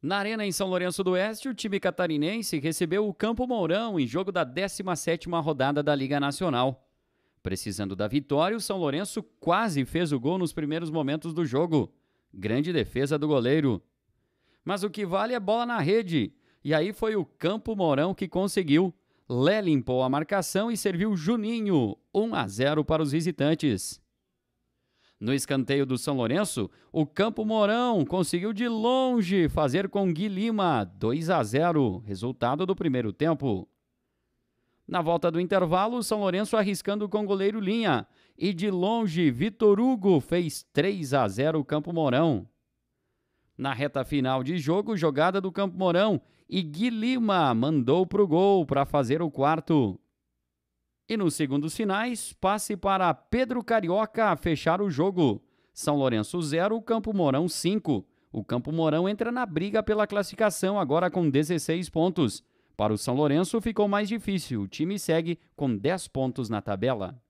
Na Arena em São Lourenço do Oeste, o time catarinense recebeu o Campo Mourão em jogo da 17ª rodada da Liga Nacional. Precisando da vitória, o São Lourenço quase fez o gol nos primeiros momentos do jogo. Grande defesa do goleiro. Mas o que vale é bola na rede. E aí foi o Campo Mourão que conseguiu. Lé limpou a marcação e serviu Juninho, 1 a 0 para os visitantes. No escanteio do São Lourenço, o Campo Mourão conseguiu de longe fazer com Gui Lima 2 a 0, resultado do primeiro tempo. Na volta do intervalo, São Lourenço arriscando com goleiro Linha. E de longe, Vitor Hugo fez 3 a 0 o Campo Mourão. Na reta final de jogo, jogada do Campo Mourão e Gui Lima mandou pro gol para fazer o quarto. E nos segundos finais, passe para Pedro Carioca fechar o jogo. São Lourenço 0, Campo Mourão 5. O Campo Mourão entra na briga pela classificação agora com 16 pontos. Para o São Lourenço ficou mais difícil. O time segue com 10 pontos na tabela.